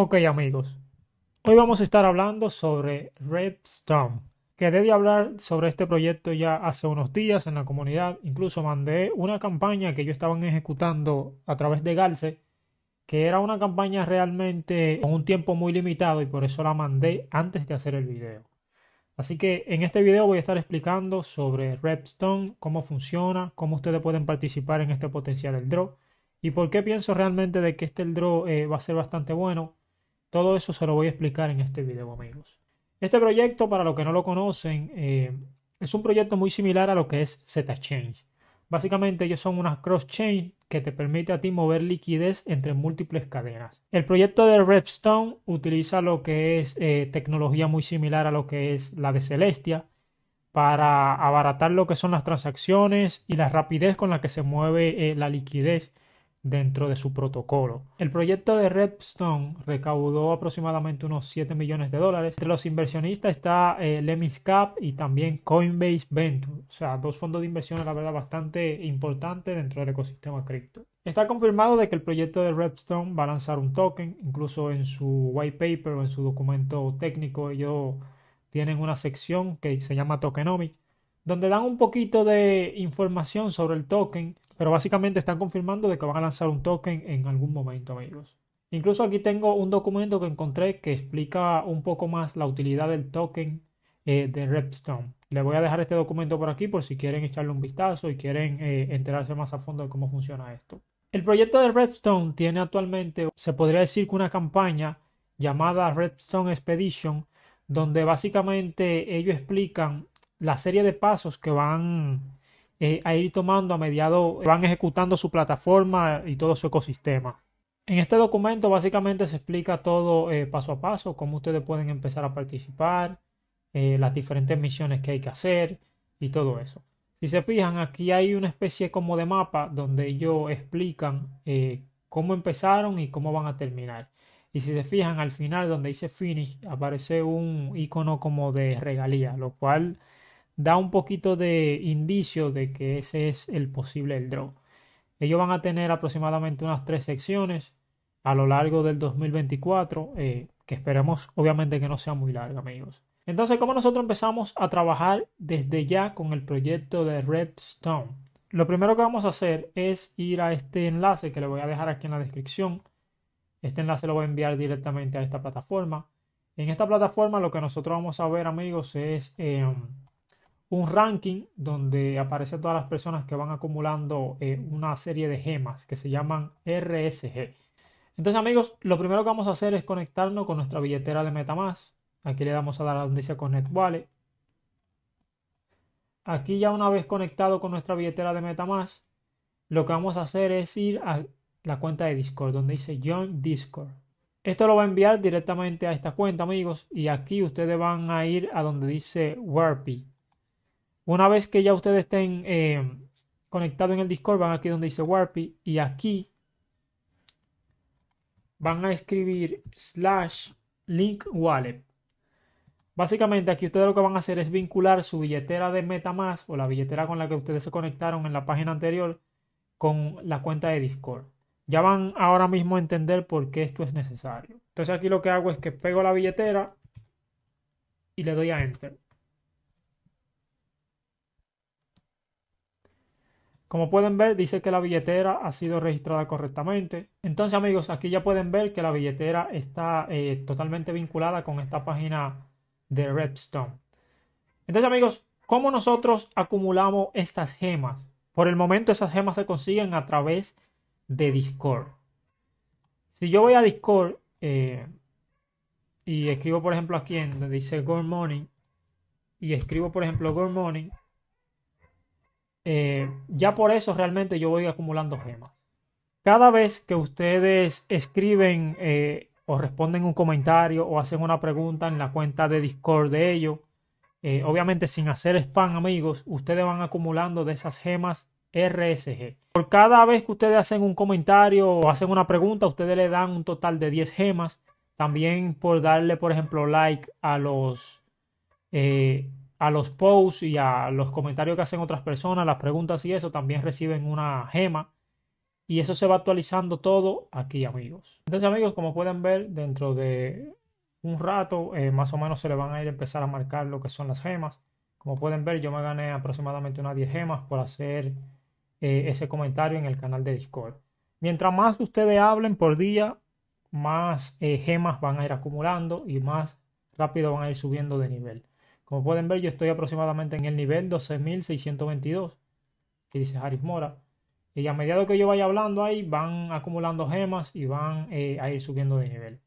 Ok amigos, hoy vamos a estar hablando sobre Redstone. Quedé de hablar sobre este proyecto ya hace unos días en la comunidad, incluso mandé una campaña que yo estaban ejecutando a través de Galce, que era una campaña realmente con un tiempo muy limitado y por eso la mandé antes de hacer el video. Así que en este video voy a estar explicando sobre Redstone, cómo funciona, cómo ustedes pueden participar en este potencial el draw y por qué pienso realmente de que este el draw eh, va a ser bastante bueno todo eso se lo voy a explicar en este video, amigos. Este proyecto, para los que no lo conocen, eh, es un proyecto muy similar a lo que es Zchange. Básicamente ellos son unas cross-chain que te permite a ti mover liquidez entre múltiples cadenas. El proyecto de Redstone utiliza lo que es eh, tecnología muy similar a lo que es la de Celestia para abaratar lo que son las transacciones y la rapidez con la que se mueve eh, la liquidez dentro de su protocolo. El proyecto de Redstone recaudó aproximadamente unos 7 millones de dólares. Entre los inversionistas está eh, Lemis Cap y también Coinbase Venture, o sea, dos fondos de inversión, la verdad, bastante importantes dentro del ecosistema cripto. Está confirmado de que el proyecto de Redstone va a lanzar un token, incluso en su white paper o en su documento técnico ellos tienen una sección que se llama Tokenomics, donde dan un poquito de información sobre el token pero básicamente están confirmando de que van a lanzar un token en algún momento, amigos. Incluso aquí tengo un documento que encontré que explica un poco más la utilidad del token eh, de Redstone. Les voy a dejar este documento por aquí por si quieren echarle un vistazo y quieren eh, enterarse más a fondo de cómo funciona esto. El proyecto de Redstone tiene actualmente, se podría decir que una campaña llamada Redstone Expedition, donde básicamente ellos explican la serie de pasos que van eh, a ir tomando a mediado, van ejecutando su plataforma y todo su ecosistema. En este documento básicamente se explica todo eh, paso a paso, cómo ustedes pueden empezar a participar, eh, las diferentes misiones que hay que hacer y todo eso. Si se fijan, aquí hay una especie como de mapa donde ellos explican cómo empezaron y cómo van a terminar. Y si se fijan, al final donde dice finish aparece un icono como de regalía, lo cual da un poquito de indicio de que ese es el posible el draw. Ellos van a tener aproximadamente unas tres secciones a lo largo del 2024, eh, que esperemos obviamente que no sea muy larga, amigos. Entonces, ¿cómo nosotros empezamos a trabajar desde ya con el proyecto de Redstone? Lo primero que vamos a hacer es ir a este enlace que le voy a dejar aquí en la descripción. Este enlace lo voy a enviar directamente a esta plataforma. En esta plataforma lo que nosotros vamos a ver, amigos, es em, un ranking donde aparecen todas las personas que van acumulando eh, una serie de gemas que se llaman RSG. Entonces amigos, lo primero que vamos a hacer es conectarnos con nuestra billetera de Metamask. Aquí le damos a dar a donde dice Connect Wallet. Aquí ya una vez conectado con nuestra billetera de Metamask, lo que vamos a hacer es ir a la cuenta de Discord, donde dice Join Discord. Esto lo va a enviar directamente a esta cuenta, amigos, y aquí ustedes van a ir a donde dice Warpy. Una vez que ya ustedes estén eh, conectados en el Discord, van aquí donde dice Warpy y aquí van a escribir slash link wallet. Básicamente aquí ustedes lo que van a hacer es vincular su billetera de MetaMask o la billetera con la que ustedes se conectaron en la página anterior con la cuenta de Discord. Ya van ahora mismo a entender por qué esto es necesario. Entonces aquí lo que hago es que pego la billetera y le doy a enter. Como pueden ver, dice que la billetera ha sido registrada correctamente. Entonces, amigos, aquí ya pueden ver que la billetera está eh, totalmente vinculada con esta página de Redstone. Entonces, amigos, ¿cómo nosotros acumulamos estas gemas? Por el momento, esas gemas se consiguen a través de Discord. Si yo voy a Discord eh, y escribo, por ejemplo, aquí donde dice Good Morning, y escribo, por ejemplo, Good Morning, eh, ya por eso realmente yo voy acumulando gemas. Cada vez que ustedes escriben eh, o responden un comentario o hacen una pregunta en la cuenta de Discord de ellos, eh, obviamente sin hacer spam amigos, ustedes van acumulando de esas gemas RSG. Por cada vez que ustedes hacen un comentario o hacen una pregunta, ustedes le dan un total de 10 gemas. También por darle, por ejemplo, like a los a los posts y a los comentarios que hacen otras personas, las preguntas y eso, también reciben una gema. Y eso se va actualizando todo aquí, amigos. Entonces, amigos, como pueden ver, dentro de un rato, eh, más o menos se le van a ir a empezar a marcar lo que son las gemas. Como pueden ver, yo me gané aproximadamente unas 10 gemas por hacer eh, ese comentario en el canal de Discord. Mientras más ustedes hablen por día, más eh, gemas van a ir acumulando y más rápido van a ir subiendo de nivel. Como pueden ver, yo estoy aproximadamente en el nivel 12.622, que dice Haris Mora. Y a medida que yo vaya hablando ahí, van acumulando gemas y van eh, a ir subiendo de nivel.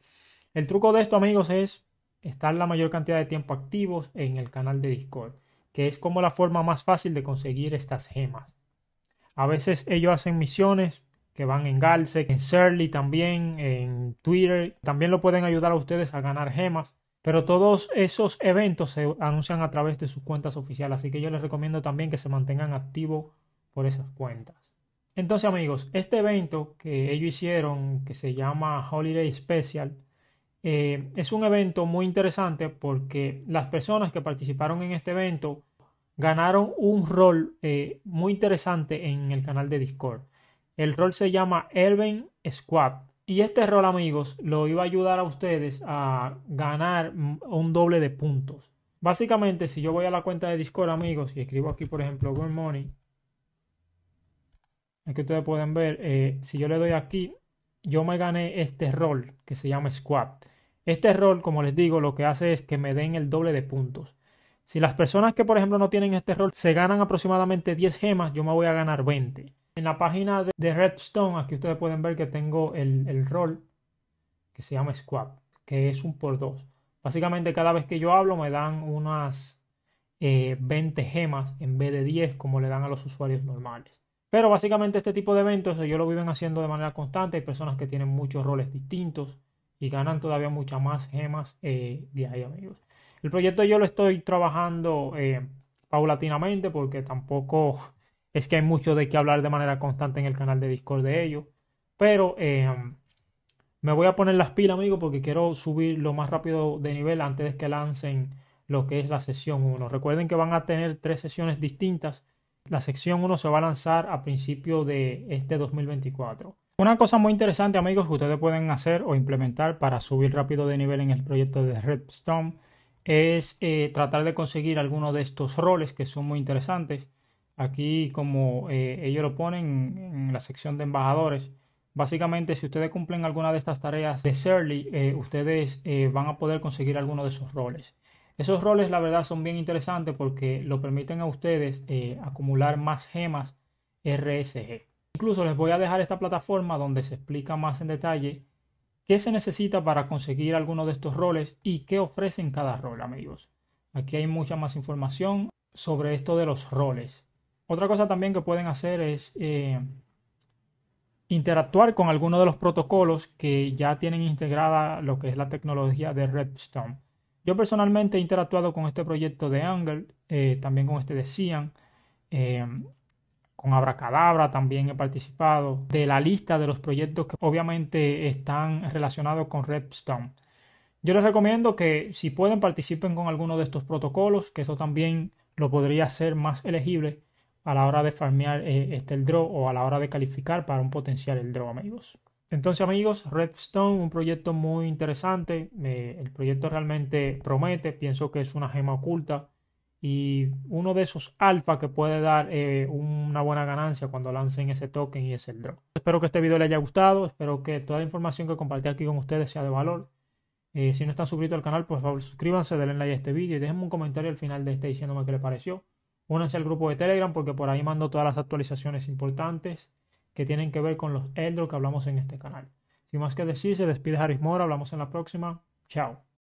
El truco de esto, amigos, es estar la mayor cantidad de tiempo activos en el canal de Discord, que es como la forma más fácil de conseguir estas gemas. A veces ellos hacen misiones que van en Galsec, en Surly también, en Twitter. También lo pueden ayudar a ustedes a ganar gemas. Pero todos esos eventos se anuncian a través de sus cuentas oficiales, así que yo les recomiendo también que se mantengan activos por esas cuentas. Entonces amigos, este evento que ellos hicieron, que se llama Holiday Special, eh, es un evento muy interesante porque las personas que participaron en este evento ganaron un rol eh, muy interesante en el canal de Discord. El rol se llama Elven Squad y este rol, amigos, lo iba a ayudar a ustedes a ganar un doble de puntos. Básicamente, si yo voy a la cuenta de Discord, amigos, y escribo aquí, por ejemplo, Good Money, Aquí ustedes pueden ver, eh, si yo le doy aquí, yo me gané este rol que se llama Squad. Este rol, como les digo, lo que hace es que me den el doble de puntos. Si las personas que, por ejemplo, no tienen este rol se ganan aproximadamente 10 gemas, yo me voy a ganar 20. En la página de, Redstone, aquí ustedes pueden ver que tengo el, rol que se llama Squad, que es un por dos. Básicamente cada vez que yo hablo me dan unas 20 eh, gemas en vez de 10 como le dan a los usuarios normales. Pero básicamente este tipo de eventos yo lo viven haciendo de manera constante. Hay personas que tienen muchos roles distintos y ganan todavía muchas más gemas eh, de ahí, amigos. El proyecto yo lo estoy trabajando eh, paulatinamente porque tampoco es que hay mucho de qué hablar de manera constante en el canal de Discord de ellos. Pero em, me voy a poner las pilas, amigos, porque quiero subir lo más rápido de nivel antes de que lancen lo que es la sesión 1. Recuerden que van a tener tres sesiones distintas. La sección 1 se va a lanzar a principio de este 2024. Una cosa muy interesante, amigos, que ustedes pueden hacer o implementar para subir rápido de nivel en el proyecto de Redstone es eh, tratar de conseguir algunos de estos roles que son muy interesantes. Aquí, como eh, ellos lo ponen en la sección de embajadores, básicamente si ustedes cumplen alguna de estas tareas de Surly, eh, ustedes eh, van a poder conseguir alguno de esos roles. Esos roles, la verdad, son bien interesantes porque lo permiten a ustedes acumular más gemas RSG. Incluso les voy a dejar esta plataforma donde se explica más en detalle qué se necesita para conseguir alguno de estos roles y qué ofrecen cada rol, amigos. Aquí hay mucha más información sobre esto de los roles. Otra cosa también que pueden hacer es eh, interactuar con alguno de los protocolos que ya tienen integrada lo que es la tecnología de Redstone. Yo personalmente he interactuado con este proyecto de Angle, eh, también con este de Cian, eh, con Abracadabra también he participado de la lista de los proyectos que obviamente están relacionados con Redstone. Yo les recomiendo que si pueden participen con alguno de estos protocolos, que eso también lo podría hacer más elegible a la hora de farmear eh, este el draw o a la hora de calificar para un potencial el draw, amigos. Entonces, amigos, Redstone, un proyecto muy interesante. el proyecto realmente promete, pienso que es una gema oculta y uno de esos alfa que puede dar eh, una buena ganancia cuando lancen ese token y es el draw. Espero que este video les haya gustado, espero que toda la información que compartí aquí con ustedes sea de valor. Eh, si no están suscritos al canal, por favor suscríbanse, denle like a este video y déjenme un comentario al final de este diciéndome qué les pareció. Únanse al grupo de Telegram porque por ahí mando todas las actualizaciones importantes que tienen que ver con los Eldro que hablamos en este canal. Sin más que decir, se despide Harris Mora, hablamos en la próxima. Chao.